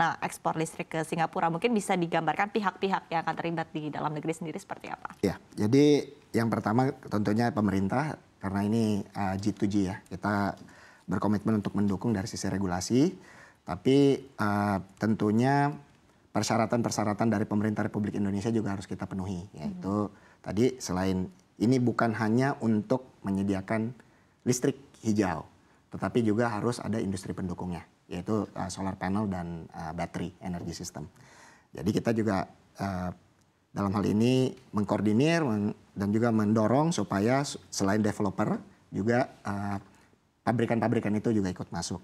rencana ekspor listrik ke Singapura. Mungkin bisa digambarkan pihak-pihak yang akan terlibat di dalam negeri sendiri seperti apa? Ya, jadi yang pertama tentunya pemerintah karena ini uh, eh, G2G ya. Kita berkomitmen untuk mendukung dari sisi regulasi, tapi uh, tentunya persyaratan-persyaratan dari pemerintah Republik Indonesia juga harus kita penuhi, yaitu -hmm. tadi selain ini bukan hanya untuk menyediakan listrik hijau, tetapi juga harus ada industri pendukungnya yaitu uh, solar panel dan uh, battery energy system. Jadi kita juga uh, dalam hal ini mengkoordinir meng, dan juga mendorong supaya selain developer juga uh, pabrikan-pabrikan uh, itu juga ikut masuk.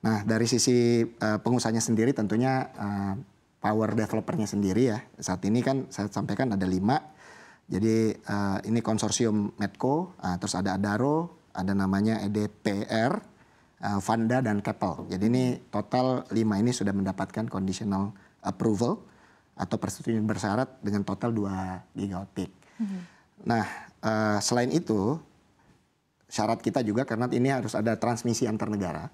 Nah dari sisi uh, pengusahanya sendiri tentunya uh, power developernya sendiri ya saat ini kan saya sampaikan ada lima. Jadi uh, ini konsorsium Medco, uh, terus ada Adaro, ada namanya EDPR, Eh, Vanda dan Keppel. Jadi ini total lima ini sudah mendapatkan conditional approval atau persetujuan bersyarat dengan total 2 gigawatt peak. Mhm. Nah, uh, selain itu syarat kita juga karena ini harus ada transmisi antar negara.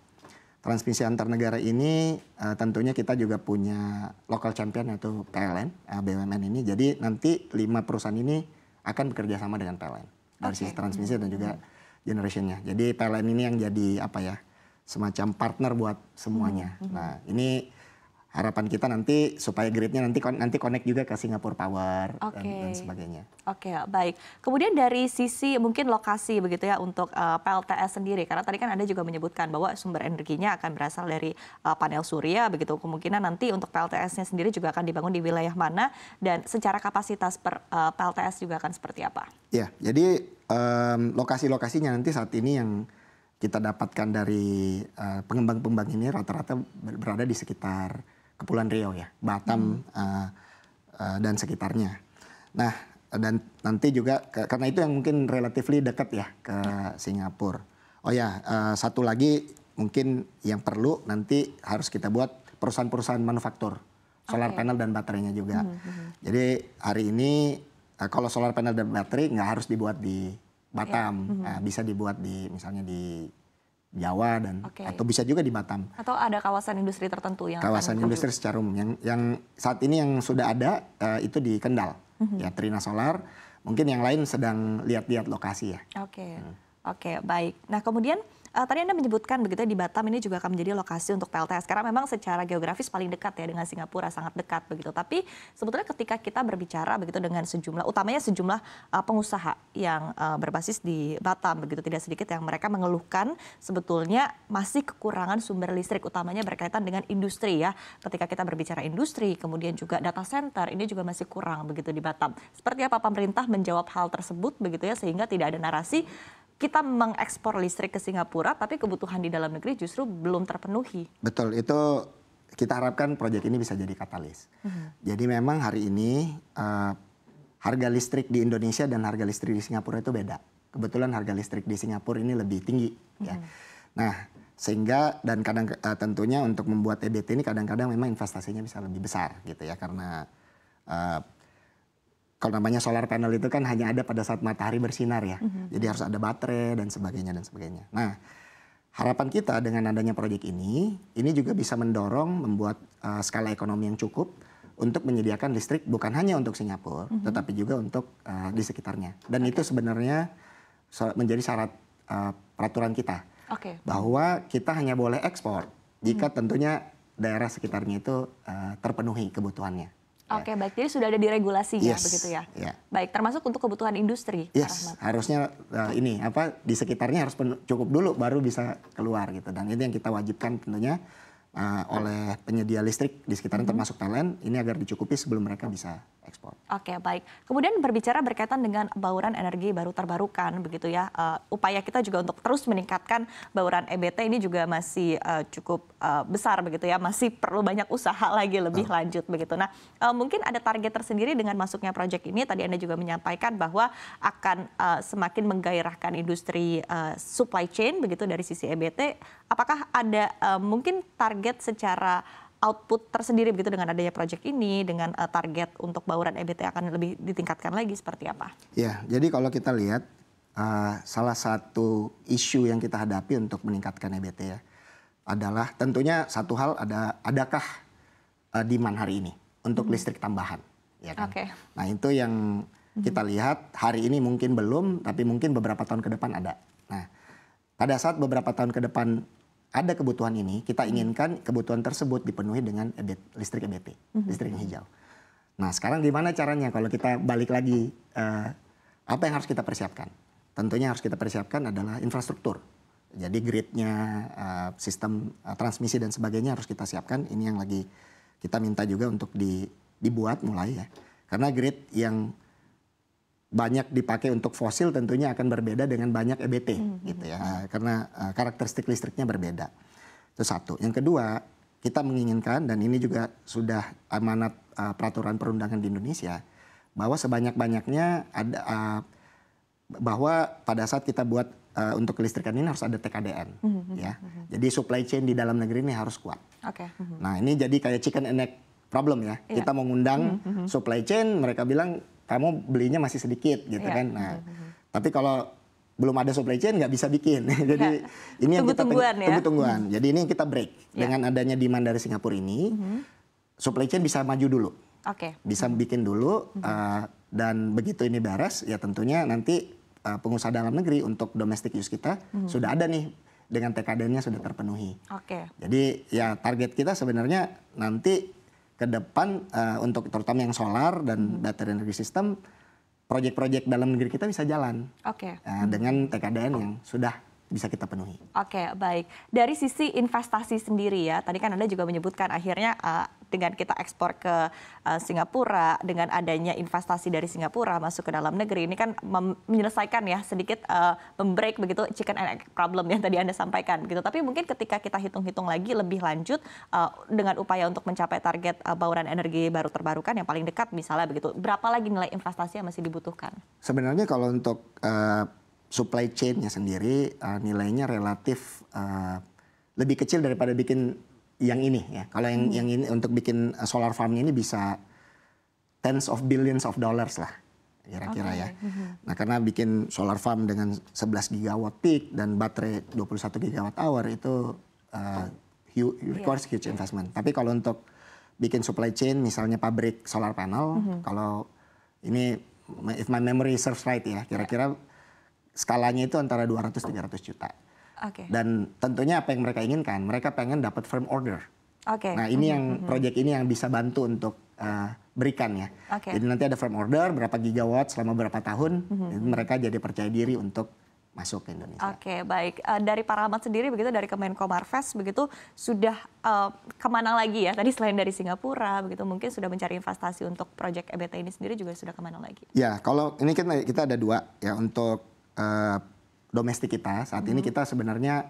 Transmisi antar negara ini uh, tentunya kita juga punya local champion atau PLN uh, BUMN ini. Jadi nanti lima perusahaan ini akan bekerja sama dengan PLN dari okay. sisi transmisi dan juga mhm. generationnya. Jadi PLN ini yang jadi apa ya semacam partner buat semuanya. Hmm. hmm. Nah ini harapan kita nanti supaya gridnya nanti nanti connect juga ke Singapore Power okay. dan, dan sebagainya. Oke okay, baik. Kemudian dari sisi mungkin lokasi begitu ya untuk uh, eh, PLTS sendiri karena tadi kan anda juga menyebutkan bahwa sumber energinya akan berasal dari uh, panel surya begitu kemungkinan nanti untuk PLTS-nya sendiri juga akan dibangun di wilayah mana dan secara kapasitas per, uh, eh, PLTS juga akan seperti apa? Ya jadi um, lokasi lokasinya nanti saat ini yang kita dapatkan dari pengembang eh, pengembang-pengembang ini rata-rata berada di sekitar Kepulauan Riau ya, Batam hmm. uh, uh, dan sekitarnya. Nah dan nanti juga ke, karena itu yang mungkin relatif dekat ya ke ya. Singapura. Oh ya uh, satu lagi mungkin yang perlu nanti harus kita buat perusahaan-perusahaan manufaktur solar okay. panel dan baterainya juga. Hmm. hmm, hmm. Jadi hari ini uh, kalau solar panel dan baterai nggak harus dibuat di Batam. Ya. Mhm. Nah, bisa dibuat di misalnya di Jawa dan okay. atau bisa juga di Batam. Atau ada kawasan industri tertentu yang kawasan akan industri secara umum yang yang saat ini yang sudah ada uh, itu di Kendal. Mm-hmm. Ya Trina Solar, mungkin yang lain sedang lihat-lihat lokasi ya. Oke. Okay. Hmm. Oke, okay, baik. Nah, kemudian Uh, tadi Anda menyebutkan begitu ya, di Batam ini juga akan menjadi lokasi untuk PLTS karena memang secara geografis paling dekat ya dengan Singapura sangat dekat begitu. Tapi sebetulnya ketika kita berbicara begitu dengan sejumlah utamanya sejumlah uh, pengusaha yang uh, berbasis di Batam begitu tidak sedikit yang mereka mengeluhkan sebetulnya masih kekurangan sumber listrik utamanya berkaitan dengan industri ya. Ketika kita berbicara industri kemudian juga data center ini juga masih kurang begitu di Batam. Seperti apa pemerintah menjawab hal tersebut begitu ya sehingga tidak ada narasi kita mengekspor listrik ke Singapura, tapi kebutuhan di dalam negeri justru belum terpenuhi. Betul, itu kita harapkan proyek ini bisa jadi katalis. Hmm. Jadi memang hari ini uh, harga listrik di Indonesia dan harga listrik di Singapura itu beda. Kebetulan harga listrik di Singapura ini lebih tinggi. Hmm. Ya. Nah, sehingga dan kadang uh, tentunya untuk membuat EBT ini kadang-kadang memang investasinya bisa lebih besar gitu ya karena uh, kalau namanya solar panel itu kan hanya ada pada saat matahari bersinar ya. Mm-hmm. Jadi harus ada baterai dan sebagainya dan sebagainya. Nah, harapan kita dengan adanya proyek ini, ini juga bisa mendorong membuat uh, skala ekonomi yang cukup untuk menyediakan listrik bukan hanya untuk Singapura, mm-hmm. tetapi juga untuk uh, di sekitarnya. Dan okay. itu sebenarnya menjadi syarat uh, peraturan kita okay. bahwa kita hanya boleh ekspor jika mm-hmm. tentunya daerah sekitarnya itu uh, terpenuhi kebutuhannya. Oke, okay, ya. baik. Jadi sudah ada di regulasinya yes. begitu ya. ya. Baik, termasuk untuk kebutuhan industri. Yes, harusnya uh, ini apa di sekitarnya harus cukup dulu baru bisa keluar gitu. Dan itu yang kita wajibkan tentunya uh, oleh penyedia listrik di sekitarnya -hmm. termasuk PLN ini agar dicukupi sebelum mereka bisa ekspor. Oke, baik. Kemudian berbicara berkaitan dengan bauran energi baru terbarukan begitu ya. Uh, upaya kita juga untuk terus meningkatkan bauran EBT ini juga masih uh, cukup uh, besar begitu ya. Masih perlu banyak usaha lagi lebih uh. lanjut begitu. Nah, uh, mungkin ada target tersendiri dengan masuknya proyek ini. Tadi Anda juga menyampaikan bahwa akan uh, semakin menggairahkan industri uh, supply chain begitu dari sisi EBT. Apakah ada uh, mungkin target secara output tersendiri begitu dengan adanya proyek ini dengan uh, target untuk bauran EBT akan lebih ditingkatkan lagi seperti apa? Ya, jadi kalau kita lihat uh, salah satu isu yang kita hadapi untuk meningkatkan EBT ya adalah tentunya satu hal ada adakah uh, demand hari ini untuk hmm. listrik tambahan ya kan. Okay. Nah, itu yang hmm. kita lihat hari ini mungkin belum tapi mungkin beberapa tahun ke depan ada. Nah, pada saat beberapa tahun ke depan ada kebutuhan ini, kita hmm. inginkan kebutuhan tersebut dipenuhi dengan EBIT, listrik EBT, mm-hmm. listrik yang hijau. Nah, sekarang gimana caranya kalau kita balik lagi uh, apa yang harus kita persiapkan? Tentunya harus kita persiapkan adalah infrastruktur. Jadi gridnya, uh, sistem uh, transmisi dan sebagainya harus kita siapkan. Ini yang lagi kita minta juga untuk di, dibuat mulai ya. Karena grid yang banyak dipakai untuk fosil tentunya akan berbeda dengan banyak EBT hmm, hmm. gitu ya karena e, karakteristik listriknya berbeda itu satu yang kedua kita menginginkan dan ini juga sudah amanat uh, peraturan perundangan di Indonesia bahwa sebanyak-banyaknya ada uh, bahwa pada saat kita buat uh, untuk kelistrikan ini harus ada TKDN hmm, hmm. ya hmm, jadi supply chain di dalam negeri ini harus kuat okay. hmm. nah ini jadi kayak chicken and egg problem ya yeah. kita mengundang hmm. supply chain mereka bilang kamu belinya masih sedikit gitu yeah. kan. Nah, mm-hmm. tapi kalau belum ada supply chain nggak bisa bikin. Jadi yeah. ini yang tunggu tungguan ya. tunggu tungguan. Mhm. Jadi ini yang kita break yeah. dengan adanya demand dari Singapura ini, mm-hmm. supply chain bisa maju dulu. Okay. Bisa mhm. bikin dulu mm-hmm. uh, dan begitu ini beres ya tentunya nanti uh, pengusaha dalam negeri untuk domestic use kita mm-hmm. sudah ada nih dengan TKD-nya sudah terpenuhi. Oke. Okay. Jadi ya target kita sebenarnya nanti ke depan uh, untuk terutama yang solar dan hmm. battery energi sistem proyek-proyek dalam negeri kita bisa jalan okay. uh, eh, dengan TKDN yang sudah bisa kita penuhi. Oke, baik. Dari sisi investasi sendiri ya, tadi kan Anda juga menyebutkan akhirnya uh, dengan kita ekspor ke uh, Singapura, dengan adanya investasi dari Singapura masuk ke dalam negeri, ini kan menyelesaikan ya sedikit uh, membreak begitu chicken and egg problem yang tadi Anda sampaikan gitu. Tapi mungkin ketika kita hitung-hitung lagi lebih lanjut uh, dengan upaya untuk mencapai target uh, bauran energi baru terbarukan yang paling dekat misalnya begitu, berapa lagi nilai investasi yang masih dibutuhkan? Sebenarnya kalau untuk uh, supply chainnya sendiri uh, nilainya relatif uh, lebih kecil daripada bikin yang ini ya. Kalau yang hmm. yang ini untuk bikin eh, solar farm ini bisa tens of billions of dollars lah kira-kira okay. ya. Hmm. Nah karena bikin solar farm dengan 11 gigawatt peak dan baterai 21 gigawatt hour itu uh, huge, iya. requires yeah. huge investment. Tapi kalau untuk bikin supply chain misalnya pabrik solar panel, mm -hmm. kalau ini if my memory serves right ya, kira-kira skalanya itu antara 200-300 juta. Okay. Dan tentunya apa yang mereka inginkan, mereka pengen dapat firm order. Okay. Nah ini mm -hmm. yang mhm. proyek ini yang bisa bantu untuk uh, berikan ya. Okay. Jadi nanti ada firm order berapa gigawatt selama berapa tahun, mm -hmm. mereka jadi percaya diri untuk masuk ke Indonesia. Oke, okay, baik. Uh, dari para amat sendiri begitu dari Kemenko Marves begitu sudah uh, kemana lagi ya? Tadi selain dari Singapura begitu mungkin sudah mencari investasi untuk proyek EBT ini sendiri juga sudah kemana lagi? Ya, kalau ini kita kita ada dua ya untuk Eh, domestik kita saat hmm. ini kita sebenarnya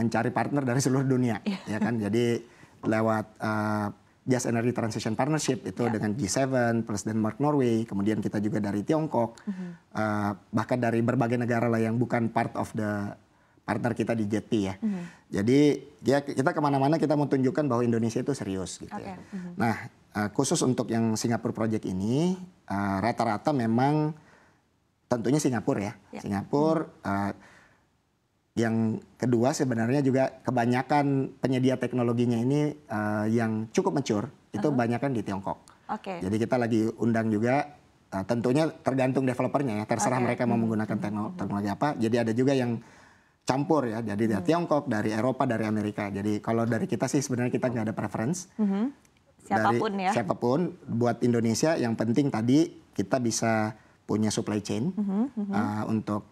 mencari partner dari seluruh dunia yeah. ya kan jadi lewat uh, Just Energy Transition Partnership itu yeah. dengan G7 presiden Mark Norway kemudian kita juga dari Tiongkok mm -hmm. uh, bahkan dari berbagai negara lah yang bukan part of the partner kita di JT ya mm -hmm. jadi ya kita kemana-mana kita mau tunjukkan bahwa Indonesia itu serius gitu okay. ya mm -hmm. nah uh, khusus untuk yang Singapura Project ini rata-rata uh, rata -rata memang tentunya Singapura ya. ya. Singapura hmm. uh, yang kedua sebenarnya juga kebanyakan penyedia teknologinya ini uh, yang cukup mature itu uh -huh. kebanyakan di Tiongkok. Okay. Jadi kita lagi undang juga uh, tentunya tergantung developernya ya terserah okay. mereka mau hmm. menggunakan hmm. teknologi, teknologi apa. Jadi ada juga yang campur ya. Jadi dari hmm. Tiongkok, dari Eropa, dari Amerika. Jadi kalau dari kita sih sebenarnya kita nggak ada preference. Hmm. Siapapun dari, ya. Siapapun buat Indonesia yang penting tadi kita bisa punya supply chain mm -hmm, Uh, untuk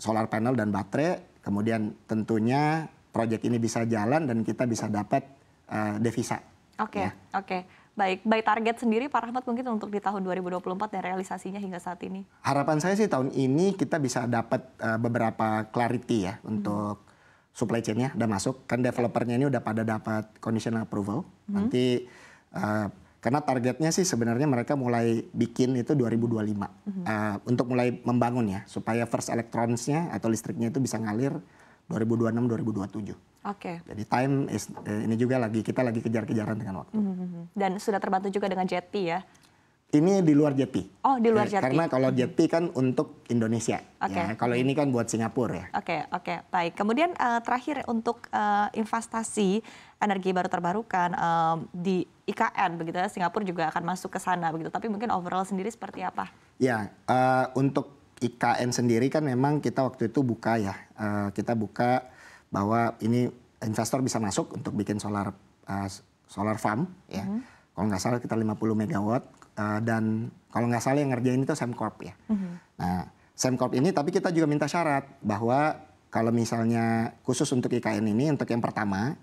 solar panel dan baterai. Kemudian tentunya proyek ini bisa jalan dan kita bisa dapat uh, devisa. Oke, okay, ya. oke. Okay. Baik, by target sendiri Pak Rahmat mungkin untuk di tahun 2024 dan realisasinya hingga saat ini? Harapan saya sih tahun ini kita bisa dapat uh, beberapa clarity ya hmm. untuk supply chain-nya udah masuk. Kan developernya ini udah pada dapat conditional approval. hmm. Nanti uh, karena targetnya sih sebenarnya mereka mulai bikin itu 2025 mm -hmm. uh, untuk mulai membangun ya supaya first electronsnya atau listriknya itu bisa ngalir 2026 2027. Oke. Okay. Jadi time is, uh, ini juga lagi kita lagi kejar-kejaran dengan waktu. Mm -hmm. Dan sudah terbantu juga dengan Jetty ya. Ini di luar Jepi. Oh, di luar eh, Jepi. Karena kalau Jepi kan untuk Indonesia. Okay. Ya, kalau ini kan buat Singapura ya. Oke, okay, oke. Okay. Baik. Kemudian uh, terakhir untuk uh, investasi energi baru terbarukan uh, di IKN begitu ya, Singapura juga akan masuk ke sana begitu. Tapi mungkin overall sendiri seperti apa? Ya, uh, untuk IKN sendiri kan memang kita waktu itu buka ya. Uh, kita buka bahwa ini investor bisa masuk untuk bikin solar uh, solar farm ya. Mm -hmm. Kalau nggak salah kita 50 megawatt Eh, dan kalau nggak salah yang ngerjain itu Semcorp ya. Mm-hmm. Nah, Semcorp ini tapi kita juga minta syarat bahwa kalau misalnya khusus untuk IKN ini untuk yang pertama,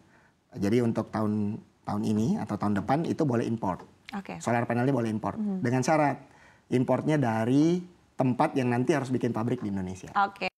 jadi untuk tahun tahun ini atau tahun depan itu boleh import. Okay. Solar panelnya boleh import mm-hmm. dengan syarat importnya dari tempat yang nanti harus bikin pabrik di Indonesia. Oke. Okay.